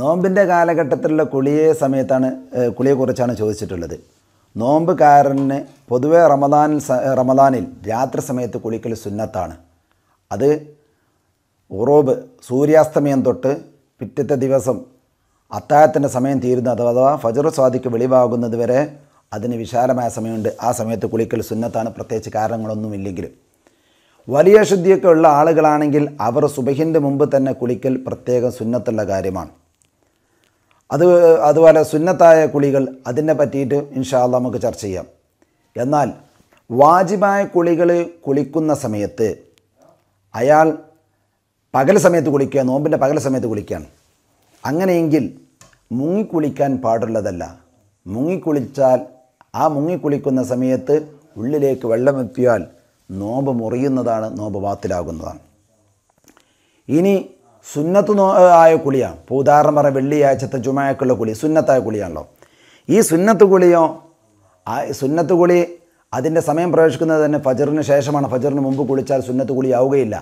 നോമ്പിൻ്റെ കാലഘട്ടത്തിലുള്ള കുളിയെ സമയത്താണ് കുളിയെക്കുറിച്ചാണ് ചോദിച്ചിട്ടുള്ളത് നോമ്പുകാരന് പൊതുവേ റമദാനിൽ റമദാനിൽ രാത്രി സമയത്ത് കുളിക്കൽ സുന്നത്താണ് അത് ഉറോബ് സൂര്യാസ്തമയം തൊട്ട് പിറ്റത്തെ ദിവസം അത്താഴത്തിൻ്റെ സമയം തീരുന്ന അഥവാ ഫജറു സ്വാദിക്ക് വെളിവാകുന്നത് വരെ അതിന് വിശാലമായ സമയമുണ്ട് ആ സമയത്ത് കുളിക്കൽ സുന്നത്താണ് പ്രത്യേകിച്ച് കാരണങ്ങളൊന്നുമില്ലെങ്കിലും വലിയ ശുദ്ധിയൊക്കെ ഉള്ള ആളുകളാണെങ്കിൽ അവർ സുബഹിൻ്റെ മുമ്പ് തന്നെ കുളിക്കൽ പ്രത്യേകം സുന്നത്തുള്ള കാര്യമാണ് അത് അതുപോലെ സുന്നത്തായ കുളികൾ അതിനെ പറ്റിയിട്ട് ഇൻഷാല്ല നമുക്ക് ചർച്ച ചെയ്യാം എന്നാൽ വാജിബായ കുളികൾ കുളിക്കുന്ന സമയത്ത് അയാൾ പകൽ സമയത്ത് കുളിക്കുക നോമ്പിൻ്റെ പകൽ സമയത്ത് കുളിക്കുകയാണ് അങ്ങനെയെങ്കിൽ മുങ്ങിക്കുളിക്കാൻ പാടുള്ളതല്ല മുങ്ങിക്കുളിച്ചാൽ ആ മുങ്ങിക്കുളിക്കുന്ന സമയത്ത് ഉള്ളിലേക്ക് വെള്ളമെത്തിയാൽ നോമ്പ് മുറിയുന്നതാണ് നോമ്പ് വാത്തിലാകുന്നതാണ് ഇനി സുന്നത്ത് ആയ കുളിയാണ് ഇപ്പോൾ ഉദാഹരണം പറഞ്ഞ വെള്ളിയാഴ്ചത്തെ ചുമയൊക്കെയുള്ള കുളി സുന്നത്തായ കുളിയാണല്ലോ ഈ സുന്നത്ത് കുളിയോ ആ സുന്നത്ത് കുളി അതിൻ്റെ സമയം പ്രവേശിക്കുന്നത് തന്നെ ഫജറിന് ശേഷമാണ് ഫജറിന് മുമ്പ് കുളിച്ചാൽ സുന്നത്ത് കുളിയാവുകയില്ല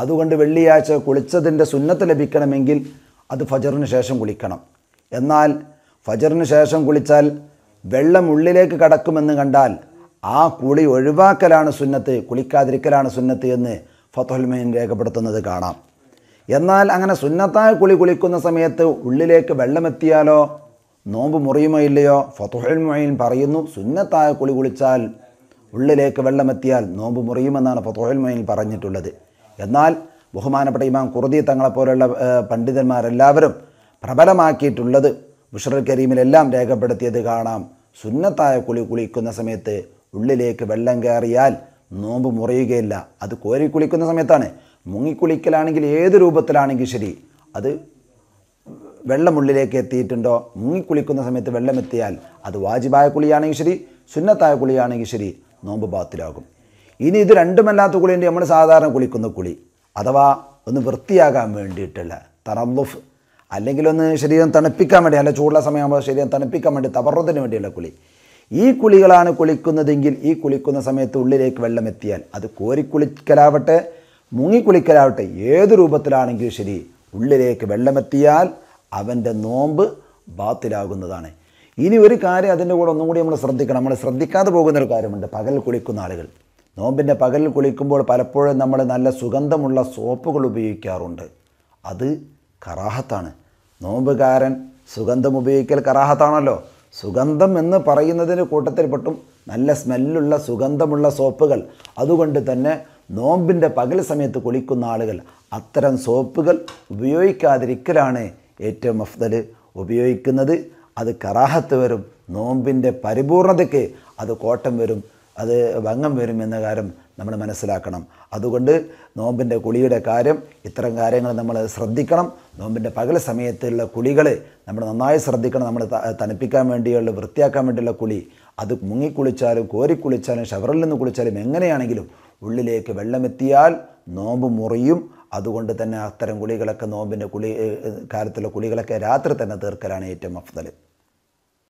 അതുകൊണ്ട് വെള്ളിയാഴ്ച കുളിച്ചതിൻ്റെ സുന്നത്ത് ലഭിക്കണമെങ്കിൽ അത് ഫജറിന് ശേഷം കുളിക്കണം എന്നാൽ ഫജറിന് ശേഷം കുളിച്ചാൽ വെള്ളം ഉള്ളിലേക്ക് കടക്കുമെന്ന് കണ്ടാൽ ആ കുളി ഒഴിവാക്കലാണ് സുന്നത്ത് കുളിക്കാതിരിക്കലാണ് സുന്നത്ത് എന്ന് ഫത്തുൽ രേഖപ്പെടുത്തുന്നത് കാണാം എന്നാൽ അങ്ങനെ സുന്നത്തായ കുളി കുളിക്കുന്ന സമയത്ത് ഉള്ളിലേക്ക് വെള്ളമെത്തിയാലോ നോമ്പ് മുറിയുമോ ഇല്ലയോ ഫതുഹൽ പറയുന്നു സുന്നത്തായ കുളി കുളിച്ചാൽ ഉള്ളിലേക്ക് വെള്ളമെത്തിയാൽ നോമ്പ് മുറിയുമെന്നാണ് ഫതുഹൽ മൊയ്ൻ പറഞ്ഞിട്ടുള്ളത് എന്നാൽ ബഹുമാനപ്പെട്ട ഇമാം കുറുതി തങ്ങളെപ്പോലുള്ള പണ്ഡിതന്മാരെല്ലാവരും പ്രബലമാക്കിയിട്ടുള്ളത് ബുഷറൽ കരീമിലെല്ലാം രേഖപ്പെടുത്തിയത് കാണാം സുന്നത്തായ കുളി കുളിക്കുന്ന സമയത്ത് ഉള്ളിലേക്ക് വെള്ളം കയറിയാൽ നോമ്പ് മുറിയുകയില്ല അത് കോരി കുളിക്കുന്ന സമയത്താണ് മുങ്ങിക്കുളിക്കലാണെങ്കിൽ ഏത് രൂപത്തിലാണെങ്കിൽ ശരി അത് വെള്ളമുള്ളിലേക്ക് എത്തിയിട്ടുണ്ടോ മുങ്ങിക്കുളിക്കുന്ന സമയത്ത് വെള്ളമെത്തിയാൽ അത് വാജിബായ കുളിയാണെങ്കിൽ ശരി സുന്നത്തായ കുളിയാണെങ്കിൽ ശരി നോമ്പ് ബാത്തിലാകും ഇനി ഇത് രണ്ടുമല്ലാത്ത കുളിയുണ്ട് നമ്മൾ സാധാരണ കുളിക്കുന്ന കുളി അഥവാ ഒന്ന് വൃത്തിയാകാൻ വേണ്ടിയിട്ടുള്ള തറല്ലുഫ് അല്ലെങ്കിൽ ഒന്ന് ശരീരം തണുപ്പിക്കാൻ വേണ്ടി അല്ല ചൂടുള്ള സമയമാകുമ്പോൾ ശരീരം തണുപ്പിക്കാൻ വേണ്ടി തപർവത്തിന് വേണ്ടിയുള്ള കുളി ഈ കുളികളാണ് കുളിക്കുന്നതെങ്കിൽ ഈ കുളിക്കുന്ന സമയത്ത് ഉള്ളിലേക്ക് വെള്ളം എത്തിയാൽ അത് കോരിക്കുളിക്കലാവട്ടെ മുങ്ങിക്കുളിക്കലാവട്ടെ ഏത് രൂപത്തിലാണെങ്കിലും ശരി ഉള്ളിലേക്ക് വെള്ളമെത്തിയാൽ അവൻ്റെ നോമ്പ് ബാത്തിലാകുന്നതാണ് ഇനി ഒരു കാര്യം അതിൻ്റെ കൂടെ ഒന്നും കൂടി നമ്മൾ ശ്രദ്ധിക്കണം നമ്മൾ ശ്രദ്ധിക്കാതെ പോകുന്നൊരു കാര്യമുണ്ട് പകൽ കുളിക്കുന്ന ആളുകൾ നോമ്പിൻ്റെ പകൽ കുളിക്കുമ്പോൾ പലപ്പോഴും നമ്മൾ നല്ല സുഗന്ധമുള്ള സോപ്പുകൾ ഉപയോഗിക്കാറുണ്ട് അത് കറാഹത്താണ് നോമ്പുകാരൻ സുഗന്ധം ഉപയോഗിക്കൽ കറാഹത്താണല്ലോ സുഗന്ധം എന്ന് പറയുന്നതിന് കൂട്ടത്തിൽപ്പെട്ടും നല്ല സ്മെല്ലുള്ള സുഗന്ധമുള്ള സോപ്പുകൾ അതുകൊണ്ട് തന്നെ നോമ്പിൻ്റെ പകൽ സമയത്ത് കുളിക്കുന്ന ആളുകൾ അത്തരം സോപ്പുകൾ ഉപയോഗിക്കാതിരിക്കലാണ് ഏറ്റവും അഫ്തൽ ഉപയോഗിക്കുന്നത് അത് കറാഹത്ത് വരും നോമ്പിൻ്റെ പരിപൂർണതയ്ക്ക് അത് കോട്ടം വരും അത് ഭംഗം വരും എന്ന കാര്യം നമ്മൾ മനസ്സിലാക്കണം അതുകൊണ്ട് നോമ്പിൻ്റെ കുളിയുടെ കാര്യം ഇത്തരം കാര്യങ്ങൾ നമ്മൾ ശ്രദ്ധിക്കണം നോമ്പിൻ്റെ പകൽ സമയത്തുള്ള കുളികൾ നമ്മൾ നന്നായി ശ്രദ്ധിക്കണം നമ്മൾ തണുപ്പിക്കാൻ വേണ്ടിയുള്ള വൃത്തിയാക്കാൻ വേണ്ടിയുള്ള കുളി അത് മുങ്ങിക്കുളിച്ചാലും കോരിക്കുളിച്ചാലും ഷവറിൽ നിന്ന് കുളിച്ചാലും എങ്ങനെയാണെങ്കിലും ഉള്ളിലേക്ക് വെള്ളമെത്തിയാൽ നോമ്പ് മുറിയും അതുകൊണ്ട് തന്നെ അത്തരം കുളികളൊക്കെ നോമ്പിൻ്റെ കുളി കാലത്തുള്ള കുളികളൊക്കെ രാത്രി തന്നെ തീർക്കലാണ് ഏറ്റവും അഫ്തൽ